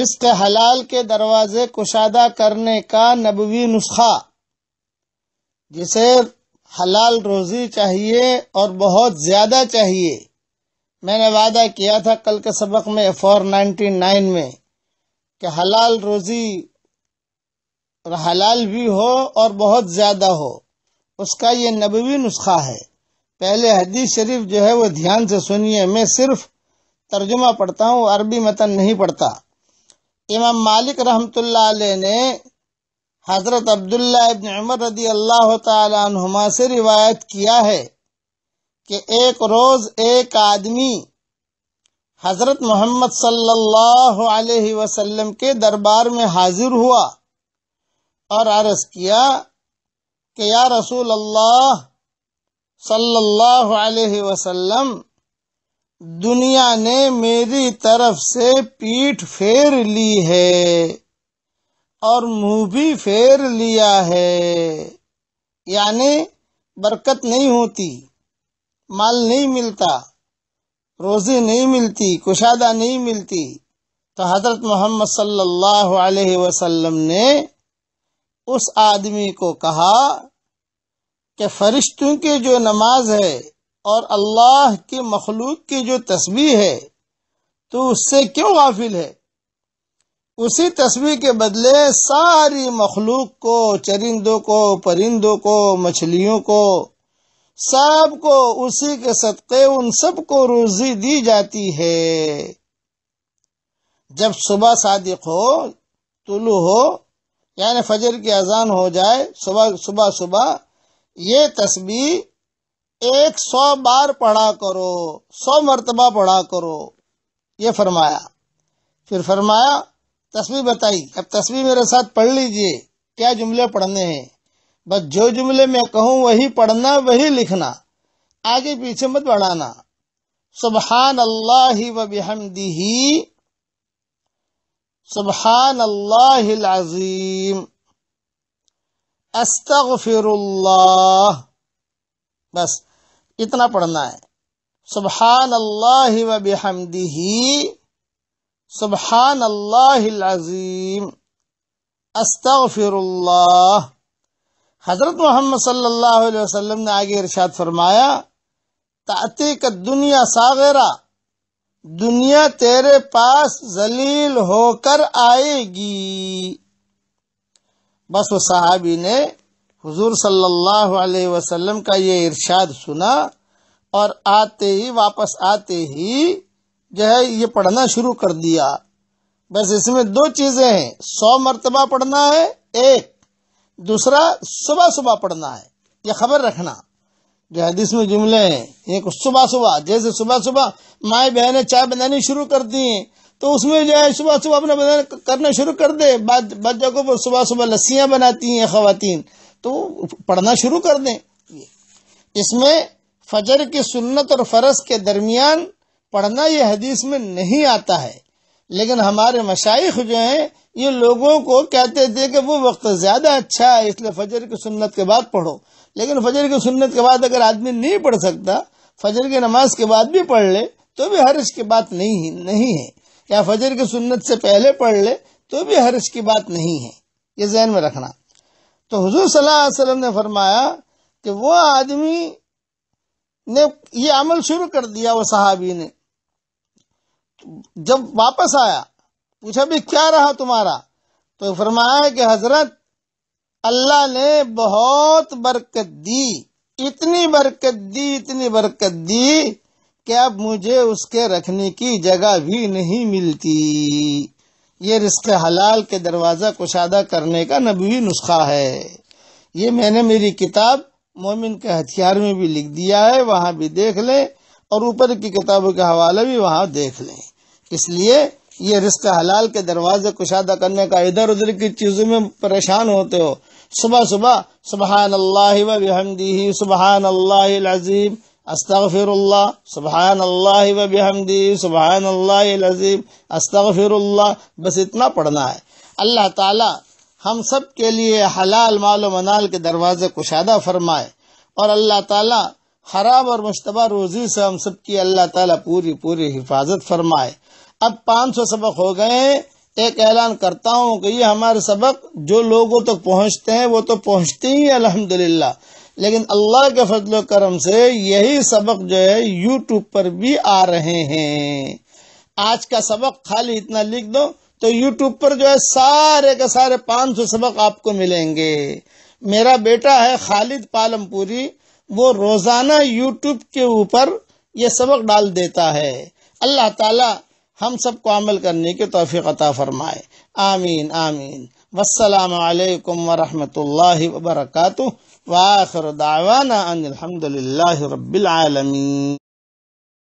رشتے حلال کے دروازے کشادہ کرنے کا نبوی نسخہ جسے حلال روزی چاہیے اور بہت زیادہ چاہیے میں نے وعدہ کیا تھا کل کے سبق میں فور نائنٹی نائن میں کہ حلال روزی اور حلال بھی ہو اور بہت زیادہ ہو اس کا یہ نبوی نسخہ ہے پہلے حدیث شریف جو ہے وہ دھیان سے سنیے میں صرف ترجمہ پڑھتا ہوں عربی متن نہیں پڑھتا امام مالک رحمۃ اللہ علیہ نے حضرت عبداللہ ابن عمر رضی اللہ تعالی عنہما سے روایت کیا ہے کہ ایک روز ایک آدمی حضرت محمد صلی اللہ علیہ وسلم کے دربار میں حاضر ہوا اور عرض کیا کہ یا رسول اللہ صلی اللہ علیہ وسلم دنیا نے میری طرف سے پیٹھ پھیر لی ہے اور منہ بھی پھیر لیا ہے یعنی برکت نہیں ہوتی مال نہیں ملتا روزی نہیں ملتی کشادہ نہیں ملتی تو حضرت محمد صلی اللہ علیہ وسلم نے اس آدمی کو کہا کہ فرشتوں کی جو نماز ہے اور اللہ کے مخلوق کی جو تسبیح ہے تو اس سے کیوں غافل ہے اسی تسبیح کے بدلے ساری مخلوق کو چرندوں کو پرندوں کو مچھلیوں کو سب کو اسی کے صدقے ان سب کو روزی دی جاتی ہے جب صبح صادق ہو طلوع ہو یعنی فجر کی اذان ہو جائے صبح صبح صبح یہ تسبیح ایک سو بار پڑھا کرو سو مرتبہ پڑھا کرو یہ فرمایا پھر فرمایا تصویر بتائی اب تصویر میرے ساتھ پڑھ لیجئے کیا جملے پڑھنے ہیں بس جو جملے میں کہوں وہی پڑھنا وہی لکھنا آگے پیچھے مت بڑھانا سبحان اللہ و اللہی سبحان اللہ العظیم استغفر اللہ بس اتنا پڑھنا ہے سبحان اللہ و بحمده سبحان اللہ العظیم استغفر اللہ حضرت محمد صلی اللہ علیہ وسلم نے آگے ارشاد فرمایا تعتیق الدنیا ساغرہ دنیا تیرے پاس ذلیل ہو کر آئے گی بس وہ صحابی نے حضور صلی اللہ علیہ وسلم کا یہ ارشاد سنا اور آتے ہی واپس آتے ہی جو ہے یہ پڑھنا شروع کر دیا بس اس میں دو چیزیں ہیں سو مرتبہ پڑھنا ہے ایک دوسرا صبح صبح پڑھنا ہے یہ خبر رکھنا جو حدیث میں جملے ہیں ایک صبح صبح جیسے صبح صبح مائیں بہنیں چائے بنانی شروع کر دی ہیں تو اس میں جو ہے صبح صبح اپنے کرنا شروع کر دے بچ جگہوں کو صبح صبح لسیاں بناتی ہیں خواتین تو پڑھنا شروع کر دیں اس میں فجر کی سنت اور فرض کے درمیان پڑھنا یہ حدیث میں نہیں آتا ہے لیکن ہمارے مشائق جو ہیں یہ لوگوں کو کہتے تھے کہ وہ وقت زیادہ اچھا ہے اس لیے فجر کی سنت کے بعد پڑھو لیکن فجر کی سنت کے بعد اگر آدمی نہیں پڑھ سکتا فجر کی نماز کے بعد بھی پڑھ لے تو بھی حرش کی بات نہیں ہے یا فجر کی سنت سے پہلے پڑھ لے تو بھی حرج کی بات نہیں ہے یہ ذہن میں رکھنا تو حضور صلی اللہ علیہ وسلم نے فرمایا کہ وہ آدمی نے یہ عمل شروع کر دیا وہ صحابی نے جب واپس آیا پوچھا بھی کیا رہا تمہارا تو فرمایا کہ حضرت اللہ نے بہت برکت دی اتنی برکت دی اتنی برکت دی کہ اب مجھے اس کے رکھنے کی جگہ بھی نہیں ملتی یہ رزق حلال کے دروازہ کشادہ کرنے کا نبوی نسخہ ہے یہ میں نے میری کتاب مومن کے ہتھیار میں بھی لکھ دیا ہے وہاں بھی دیکھ لیں اور اوپر کی کتابوں کے حوالے بھی وہاں دیکھ لیں اس لیے یہ رزق حلال کے دروازے کشادہ کرنے کا ادھر ادھر کی چیزوں میں پریشان ہوتے ہو صبح صبح سبحان اللہ و بحمدی سبحان اللہ العظیم استغفر اللہ سبحان اللہ بحمدی سبحان اللہ استغفر اللہ بس اتنا پڑھنا ہے اللہ تعالی ہم سب کے لیے حلال مال و منال کے دروازے کشادہ فرمائے اور اللہ تعالی حرام اور مشتبہ روزی سے ہم سب کی اللہ تعالی پوری پوری حفاظت فرمائے اب پانچ سو سبق ہو گئے ایک اعلان کرتا ہوں کہ یہ ہمارے سبق جو لوگوں تک پہنچتے ہیں وہ تو پہنچتے ہی الحمدللہ لیکن اللہ کے فضل و کرم سے یہی سبق جو ہے یوٹیوب پر بھی آ رہے ہیں آج کا سبق خالی اتنا لکھ دو تو یوٹیوب پر جو ہے سارے کے سارے پانچ سو سبق آپ کو ملیں گے میرا بیٹا ہے خالد پالم پوری وہ روزانہ یوٹیوب کے اوپر یہ سبق ڈال دیتا ہے اللہ تعالیٰ ہم سب کو عمل کرنے کے عطا فرمائے آمین آمین والسلام علیکم ورحمت اللہ وبرکاتہ وآخر دعوانا الحمد الحمدللہ رب العالمین